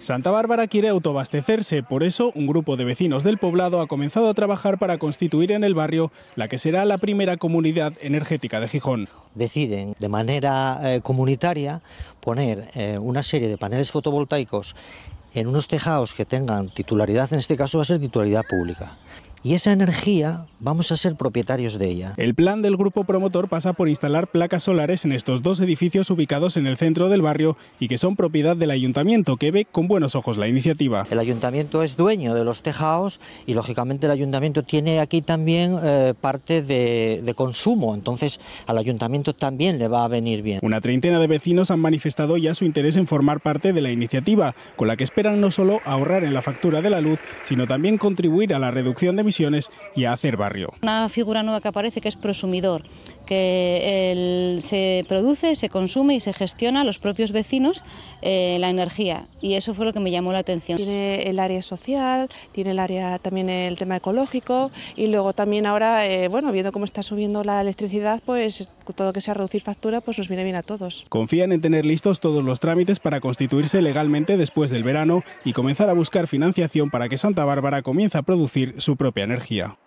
Santa Bárbara quiere autoabastecerse, por eso un grupo de vecinos del poblado ha comenzado a trabajar para constituir en el barrio la que será la primera comunidad energética de Gijón. Deciden de manera eh, comunitaria poner eh, una serie de paneles fotovoltaicos en unos tejados que tengan titularidad, en este caso va a ser titularidad pública y esa energía vamos a ser propietarios de ella. El plan del grupo promotor pasa por instalar placas solares en estos dos edificios ubicados en el centro del barrio y que son propiedad del ayuntamiento, que ve con buenos ojos la iniciativa. El ayuntamiento es dueño de los tejados y lógicamente el ayuntamiento tiene aquí también eh, parte de, consumo, entonces al ayuntamiento también le va a venir bien. Una treintena de vecinos han manifestado ya su interés en formar parte de la iniciativa, con la que esperan no solo ahorrar en la factura de la luz, sino también contribuir a la reducción de y a hacer barrio. Una figura nueva que aparece que es prosumidor que el, se produce, se consume y se gestiona a los propios vecinos eh, la energía. Y eso fue lo que me llamó la atención. Tiene el área social, tiene el área también el tema ecológico y luego también ahora, eh, bueno, viendo cómo está subiendo la electricidad, pues todo que sea reducir factura, pues nos viene bien a todos. Confían en tener listos todos los trámites para constituirse legalmente después del verano y comenzar a buscar financiación para que Santa Bárbara comience a producir su propia energía.